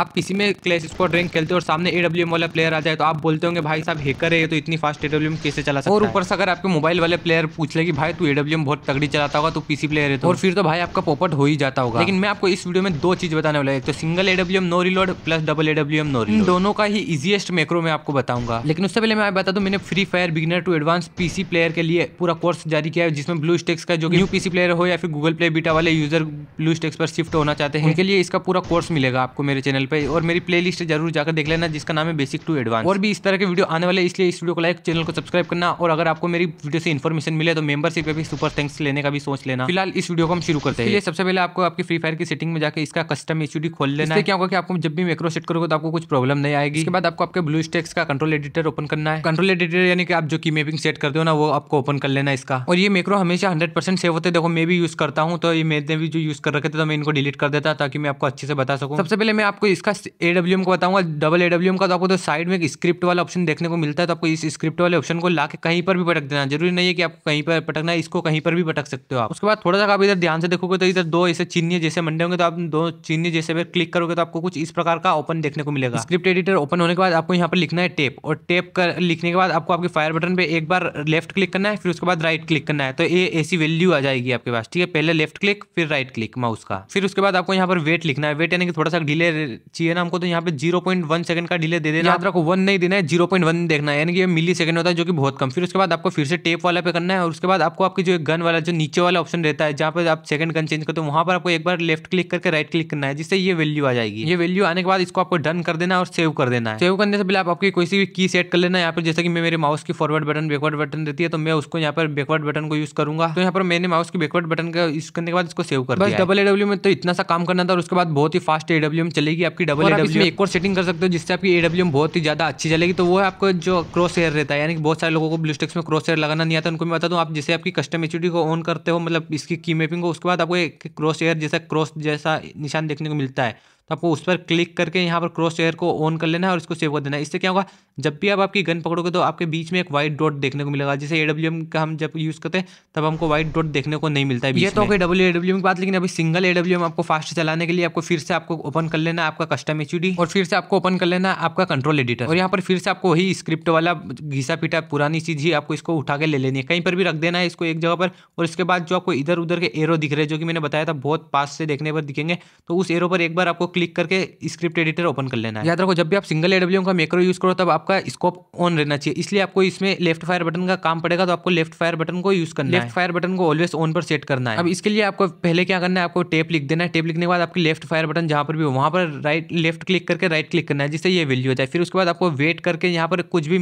आप किसी में क्लेश स्कॉट रैंक खेलते हो और सामने ए वाला प्लेयर आ जाए तो आप बोलते होंगे भाई साहब हैकर है तो इतनी फास्ट ए कैसे चला सकता और ऊपर से अगर आपके मोबाइल वाले प्लेयर पूछ ले कि भाई तू ए बहुत तगड़ी चलाता होगा तो पीसी प्लेयर है तो और फिर तो भाई आपका पॉपट हो ही जाता होगा लेकिन मैं आपको इस वीडियो में दो चीज बताने वाला एक तो single AW no reload plus double AW no reload दोनों का ही इजिएस्ट मैक्रो मैं आपको बताऊंगा लेकिन उससे पहले मैं बता दू मैंने Free Fire beginner to advance PC player के लिए पूरा कोर्स जारी किया है जिसमें ब्लू स्टेक्स का जो न्यू पीसी प्लेयर हो या फिर गूगल प्ले बीटा वाले यूजर ब्लू स्टेक्स पर शिफ्ट होना चाहते हैं उनके लिए इसका पूरा कोर्स मिलेगा आपको मेरे चैनल पे और मेरी प्लेलिस्ट जरूर जाकर देख लेना जिसका नाम है बेसिक टू एडवांस और भी इस तरह के वीडियो आने वाले इसलिए इस वीडियो को लाइक चैनल को सब्सक्राइब करना और अगर आपको मेरी वीडियो से इन्फॉर्मेशन मिले तो मेंबरशिप पे भी सुपर थैंक्स लेने का भी सोच लेना फिलहाल इस वीडियो को हम शुरू करते हैं सबसे पहले आपको आपकी फ्री फायर की सेटिंग में जाकर इसका कस्टम एच खोल लेना है क्या होगा कि आपको जब भी मेक्रो सेट करोगे तो आपको कुछ प्रॉब्लम नहीं आएगी इसके बाद आपको आपके ब्लू स्टेक्स का कंट्रोल एडिटर ओपन करना है कंट्रोल एडिटर यानी कि आप जो की मैपिंग सेट करते हो ना वो आपको ओपन कर लेना इसका और ये मेक्रो हमेशा हंड्रेड परसेंट सेव होते देखो मैं भी यूज करता हूँ तो ये मेरे भी जो यूज कर रखे थे तो मैं इनको डिलीट कर देता ताकि मैं आपको अच्छे से बता सकूँ सबसे पहले मैं आपको इसका ए डब्ल्यू को बताऊंगा डबल ए डब्ल्यू का तो आपको तो साइड में एक स्क्रिप्ट वाला ऑप्शन देखने को मिलता है तो आपको इस स्क्रिप्ट वाले ऑप्शन को ला के कहीं पर भी पटक देना जरूरी नहीं है कि आपको कहीं पर पटकना है इसको कहीं पर भी पटक सकते हो आप उसके बाद थोड़ा सा आप इधर ध्यान से देखोगे तो इधर दो ऐसे चिन्ह जैसे मंडे होंगे तो आप दो चिन्ह जैसे पर क्लिक करोगे तो आपको कुछ इस प्रकार का ओपन देखने को मिलेगा स्क्रिप्ट एडिटर ओपन होने के बाद आपको यहाँ पर लिखना है टेप और टेप कर लिखने के बाद आपको आपके फायर बटन पर एक बार लेफ्ट क्लिक करना है फिर उसके बाद राइट क्लिक करना है तो ये ऐसी वैल्यू आ जाएगी आपके पास ठीक है पहले लेफ्ट क्लिक फिर राइट क्लिक माउस का फिर उसके बाद आपको यहाँ पर वेट लिखना है वेट यानी कि थोड़ा सा डिले चाहिए ना हमको तो यहाँ पे जीरो पॉइंट वन सेकंड का डिले दे देना याद रखो वन नहीं देना है जीरो पॉइंट वन देखना है यानी कि मिली सेकंड होता है जो कि बहुत कम फिर उसके बाद आपको फिर से टेप वाला पे करना है और उसके बाद आपको आपकी जो गन वाला जो नीचे वाला ऑप्शन रहता है जहाँ पर आप सेकंड गन चेंज करते हो वहाँ पर आपको एक बार लेफ्ट क्लिक करके राइट क्लिक करना है जिससे ये वैल्यू आ जाएगी ये वैल्यू आने के बाद इसको आपको डन कर देना और सेव कर देना है सेव करने से पहले आप आपकी कोई सी भी की सेट कर लेना यहाँ पर जैसे कि मैं मेरे माउस की फॉरवर्ड बटन बैकवर्ड बटन रहती है तो मैं उसको यहाँ पर बैकवर्ड बटन को यूज करूंगा तो यहाँ पर मैंने माउस की बैकवर्ड बटन का यूज करने के बाद इसको सेव कर बस डबल एडब्ल्यू में तो इतना सा काम करना था और उसके बाद बहुत ही फास्ट एडब्ल्यू में चलेगी आपकी डबल ए डब्ल्यू एक और सेटिंग कर सकते हो जिससे आपकी ए डब्ल्यू बहुत ही ज़्यादा अच्छी चलेगी तो वो है आपको जो क्रॉस एयर रहता है यानी कि बहुत सारे लोगों को स्टेक्स में क्रॉस एयर लगाना नहीं आता उनको मैं बता दूँ आप जैसे आपकी कस्टम एच को ऑन करते हो मतलब इसकी की मैपिंग को उसके बाद आपको एक क्रॉस एयर जैसा क्रॉस जैसा निशान देखने को मिलता है तो आपको उस पर क्लिक करके यहाँ पर क्रॉस एयर को ऑन कर लेना है और इसको सेव कर देना है इससे क्या होगा जब भी आप आपकी गन पकड़ोगे तो आपके बीच में एक वाइट डॉट देखने को मिलेगा जैसे ए का हम जब यूज़ करते हैं तब हमको वाइट डॉट देखने को नहीं मिलता है ये तो डब्ल्यू ए डब्ल्यू की बात लेकिन अभी सिंगल ए आपको फास्ट चलाने के लिए आपको फिर से आपको ओपन कर लेना आपका कस्टम एच और फिर से आपको ओपन कर लेना आपका कंट्रोल एडिटर और यहाँ पर फिर से आपको वही स्क्रिप्ट वाला घिसा पीटा पुरानी चीज़ ही आपको इसको उठा के ले लेनी है कहीं पर भी रख देना है इसको एक जगह पर और इसके बाद जो आपको इधर उधर के एरो दिख रहे हैं जो कि मैंने बताया था बहुत पास से देखने पर दिखेंगे तो उस एरो पर एक बार आपको क्लिक करके स्क्रिप्ट एडिटर ओपन कर लेना है याद रखो जब भी आप सिंगल एडब्ल्यू का मेक्रो यूज़ करो तब आपका स्कोप ऑन रहना चाहिए इसलिए आपको इसमें लेफ्ट फायर बटन का काम पड़ेगा तो आपको लेफ्ट फायर बटन को यूज़ करना लेफ्ट फायर बटन को ऑलवेज ऑन पर सेट करना है अब इसके लिए आपको पहले क्या करना है आपको टेप लिख देना है टेप लिखने के बाद आपकी लेफ्ट फायर बटन जहां पर भी हो वहां पर राइट लेफ्ट क्लिक करके राइट क्लिक करना है जिससे ये वैल्यू हो जाए फिर उसके बाद आपको वेट करके यहाँ पर कुछ भी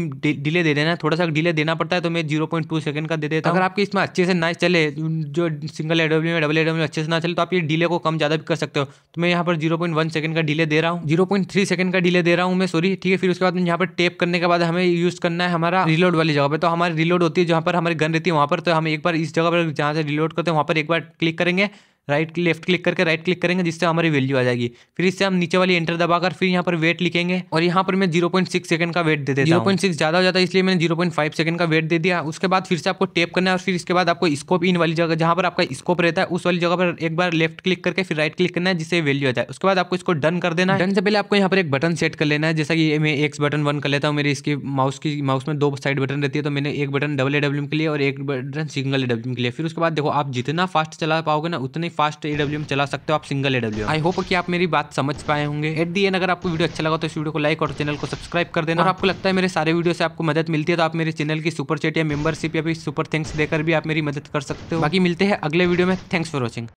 डिले दे देना है थोड़ा सा डिले देना पड़ता है तो मैं जीरो पॉइंट टू सेकंड का दे देता अगर आपके इसमें अच्छे से ना चले जो सिंगल एडब्ल्यू में डबल एडब्ल्यू अच्छे से ना चले तो आप ये डिले को कम ज़्यादा भी कर सकते हो तो मैं यहाँ पर zero point one one second का डिले दे रहा हूँ जीरो पॉइंट थ्री सेकंड का डिले दे रहा हूँ मैं सॉरी ठीक है फिर उसके बाद में यहाँ पर टेप करने के बाद हमें यूज करना है हमारा रिलोड वाली जगह पर तो हमारी रिलोड होती है जहाँ पर हमारी गन रहती है वहाँ पर तो हम एक बार इस जगह पर जहाँ से रिलोड करते हैं वहाँ पर एक बार क्लिक करेंगे राइट लेफ्ट क्लिक करके राइट क्लिक करेंगे जिससे हमारी वैल्यू आ जाएगी फिर इससे हम नीचे वाली एंटर दबाकर फिर यहाँ पर वेट लिखेंगे और यहाँ पर मैं जीरो पॉइंट सिक्स सेकंड का वेट दे देता जीरो पॉइंट सिक्स ज़्यादा हो जाता है इसलिए मैंने जीरो पॉइंट फाइव सेकंड का वेट दे दिया उसके बाद फिर से आपको टेप करना है और फिर इसके बाद आपको स्कोप इन वाली जगह जहाँ पर आपका स्कोप रहता है उस वाली जगह पर एक बार लेफ्ट क्लिक करके फिर राइट क्लिक करना है जिससे वैल्यू आ जाए उसके बाद आपको इसको डन कर देना है डन से पहले आपको यहाँ पर एक बटन सेट कर लेना है जैसा कि मैं एक्स बटन वन कर लेता हूँ मेरे इसकी माउस की माउस में दो साइड बटन रहती है तो मैंने एक बटन डबल ए डब्ल्यू के लिए और एक बटन सिंगल ए के लिए फिर उसके बाद देखो आप जितना फास्ट चला पाओगे ना उतने फास्ट एडब्ल्यू चला सकते हो आप सिंगल एडब्ल्यू आई होप कि आप मेरी बात समझ पाए होंगे एट दी एन अगर आपको वीडियो अच्छा लगा तो इस वीडियो को लाइक और चैनल को सब्सक्राइब कर देना और आपको लगता है मेरे सारे वीडियो से आपको मदद मिलती है तो आप मेरे चैनल की सुपर चेट या मेंबरशिप या फिर सुपर थैंक्स देकर भी आप मेरी मदद कर सकते हो बाकी मिलते हैं अगले वीडियो में थैंक्स फॉर वॉचिंग